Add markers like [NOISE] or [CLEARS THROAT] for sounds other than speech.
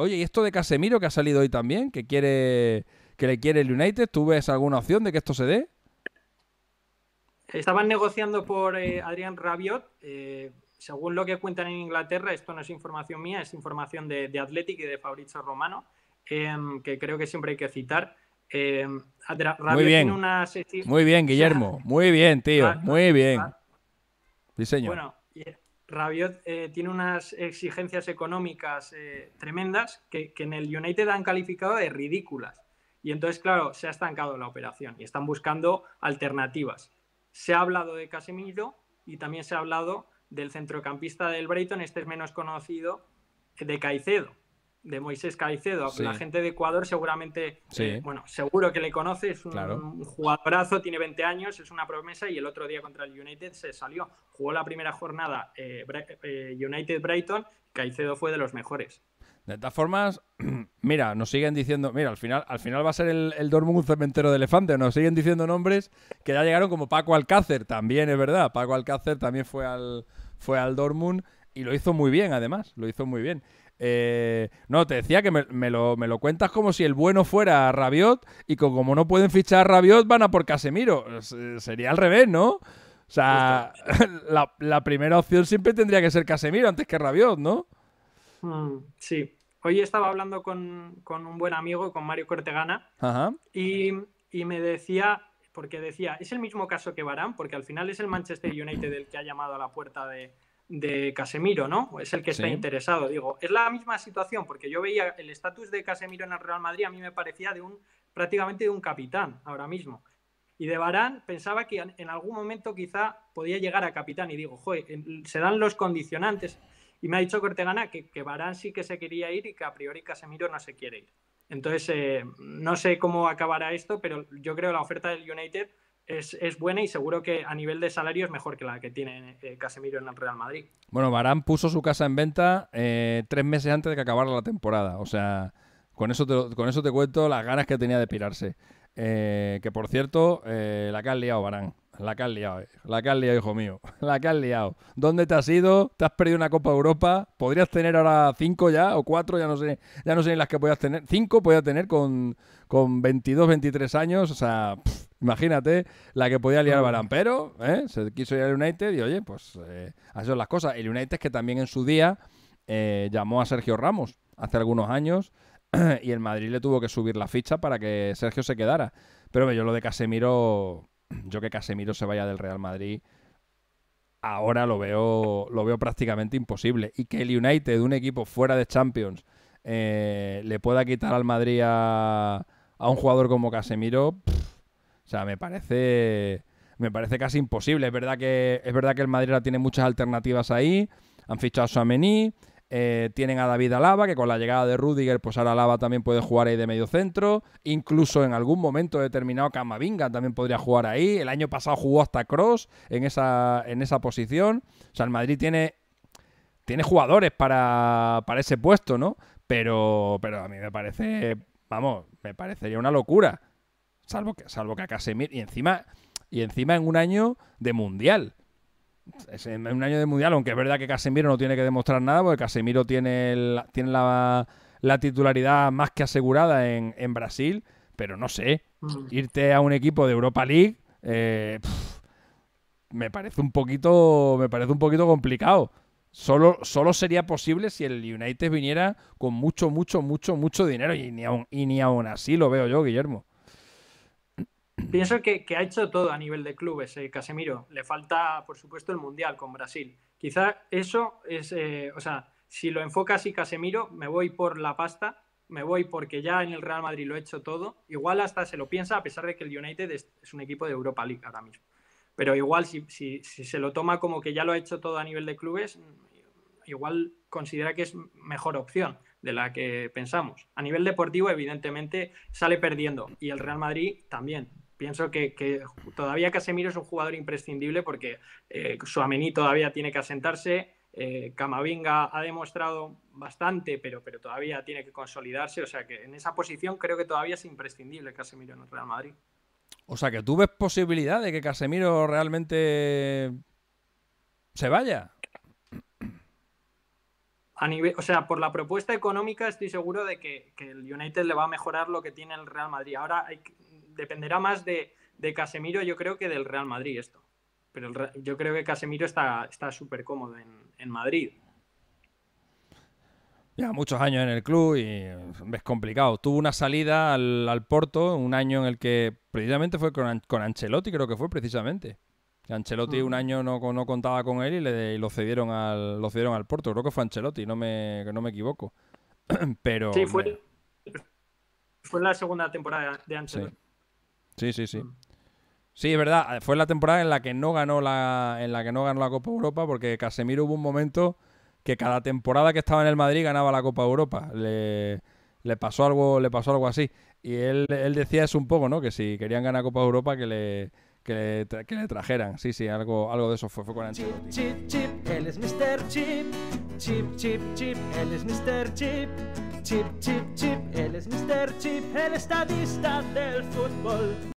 oye, y esto de Casemiro que ha salido hoy también, que quiere que le quiere el United, ¿tú ves alguna opción de que esto se dé? Estaban negociando por eh, Adrián Rabiot. Eh, según lo que cuentan en Inglaterra, esto no es información mía, es información de, de Athletic y de Fabrizio Romano, em, que creo que siempre hay que citar. Em, Rabiot bien. Tiene una... Muy bien, [LAUGHS] Guillermo. muy bien, tío. Muy bien. Diseño. Ah. Bueno, Rabiot eh, tiene unas exigencias económicas eh, tremendas que, que, en el United han calificado de ridículas. Y entonces, claro, se ha estancado la operación y están buscando alternativas. Se ha hablado de Casemiro y también se ha hablado del centrocampista del Brighton, este es menos conocido, de Caicedo de Moisés Caicedo. La gente de Ecuador seguramente, eh, bueno, seguro que le conoce, es un, claro. jugadorazo, tiene 20 años, es una promesa y el otro día contra el United se salió. Jugó la primera jornada eh, eh, United-Brighton, Caicedo fue de los mejores. De todas formas, [CLEARS THROAT] mira, nos siguen diciendo, mira, al final, al final va a ser el, Dortmund un cementero de elefantes, nos siguen diciendo nombres que ya llegaron como Paco Alcácer, también es verdad, Paco Alcácer también fue al, fue al Dortmund y lo hizo muy bien además, lo hizo muy bien. Eh, no, te decía que me, lo, cuentas como si el bueno fuera Rabiot y como no pueden fichar a Rabiot van a por Casemiro. Eh, sería al revés, ¿no? O sea, [LAUGHS] la, primera opción siempre tendría que ser Casemiro antes que Rabiot, ¿no? Mm, sí. Hoy estaba hablando con, un buen amigo, con Mario Cortegana, Y, y me decía porque decía, es el mismo caso que Barán, porque al final es el Manchester United el que ha llamado a la puerta de, de Casemiro, ¿no? Es el que está interesado, digo. Es la misma situación, porque yo veía el estatus de Casemiro en el Real Madrid, a mí me parecía de un prácticamente de un capitán ahora mismo. Y de Barán pensaba que en algún momento quizá podía llegar a capitán. Y digo, joder, se dan los condicionantes. Y me ha dicho Cortegana que, que Barán sí que se quería ir y que a priori Casemiro no se quiere ir. Entonces, eh, no sé cómo acabará esto, pero yo creo que la oferta del United es, buena y seguro que a nivel de salario es mejor que la que tiene eh, Casemiro en el Real Madrid. Bueno, Barán puso su casa en venta eh, tres meses antes de que acabara la temporada. O sea, con eso te, con eso te cuento las ganas que tenía de pirarse. Eh, que por cierto, la que ha liado, Barán. La que has liado, eh. la que has liado, hijo mío. [LAUGHS] La que has liado. ¿Dónde te has ido? ¿Te has perdido una Copa Europa? ¿Podrías tener ahora cinco ya? ¿O cuatro? Ya no sé, ya no sé ni las que podías tener. Cinco podías tener con, 22, 23 años. O sea, imagínate la que podía liar Barán. Mm. Pero ¿eh? se quiso ir al United y oye, pues ha eh, así son las cosas. El United es que también en su día llamó a Sergio Ramos hace algunos años [CLEARS THROAT] y el Madrid le tuvo que subir la ficha para que Sergio se quedara. Pero yo lo de Casemiro yo que Casemiro se vaya del Real Madrid ahora lo veo, lo veo prácticamente imposible. Y que el United, un equipo fuera de Champions, eh, le pueda quitar al Madrid a, un jugador como Casemiro, o sea, me parece, me parece casi imposible. Es verdad, que, es verdad que el Madrid ahora tiene muchas alternativas ahí. Han fichado a Suamení, eh, tienen a David Alaba, que con la llegada de Rudiger, pues ahora Alaba también puede jugar ahí de medio centro. Incluso en algún momento determinado, Camavinga también podría jugar ahí. El año pasado jugó hasta Cross en esa, en esa posición. O sea, el Madrid tiene, tiene jugadores para, ese puesto, ¿no? Pero, pero a mí me parece, vamos, me parecería una locura. Salvo que, salvo que a Casemir Y encima, y encima en un año de mundial es un año de mundial, aunque es verdad que Casemiro no tiene que demostrar nada, porque Casemiro tiene, tiene la, titularidad más que asegurada en, Brasil, pero no sé, mm. irte a un equipo de Europa League eh, me parece un poquito, me parece un poquito complicado. Solo, solo sería posible si el United viniera con mucho, mucho, mucho, mucho dinero y ni y ni aún así lo veo yo, Guillermo. Pienso que, ha hecho todo a nivel de clubes, eh, Casemiro. Le falta, por supuesto, el Mundial con Brasil. Quizá eso es, eh, o sea, si lo enfoca así Casemiro, me voy por la pasta, me voy porque ya en el Real Madrid lo he hecho todo. Igual hasta se lo piensa, a pesar de que el United es, un equipo de Europa League ahora mismo. Pero igual si, si se lo toma como que ya lo ha hecho todo a nivel de clubes, igual considera que es mejor opción de la que pensamos. A nivel deportivo, evidentemente, sale perdiendo y el Real Madrid también. Pienso que, que, todavía Casemiro es un jugador imprescindible porque eh, Suamení todavía tiene que asentarse. Eh, Camavinga ha demostrado bastante, pero, pero todavía tiene que consolidarse. O sea que en esa posición creo que todavía es imprescindible Casemiro en el Real Madrid. O sea que tú ves posibilidad de que Casemiro realmente se vaya. A nivel, o sea, por la propuesta económica estoy seguro de que, el United le va a mejorar lo que tiene el Real Madrid. Ahora hay, dependerá más de, Casemiro, yo creo que del Real Madrid esto. Pero yo creo que Casemiro está súper cómodo en, Madrid. Ya muchos años en el club y es complicado. Tuvo una salida al, Porto, un año en el que precisamente fue con, Ancelotti, creo que fue precisamente. Ancelotti un mm. año no, contaba con él y, lo cedieron al lo cedieron al Porto. Creo que fue Ancelotti, no me, no me equivoco. [CLEARS THROAT] Pero sí, fue, la segunda temporada de Ancelotti. Sí, sí, sí. Mm. Sí, es verdad. Eh, fue la temporada en la que no ganó la, en la que no ganó la Copa Europa, porque Casemiro hubo un momento que cada temporada que estaba en el Madrid ganaba la Copa Europa. Le, le pasó algo, le pasó algo así. Y él, decía eso un poco, ¿no? Que si querían ganar Copa Europa, que le, que trajeran. Sí, sí, algo, algo de eso fue, fue con Chip, chip, él es Mr. Chip, el estadista del fútbol.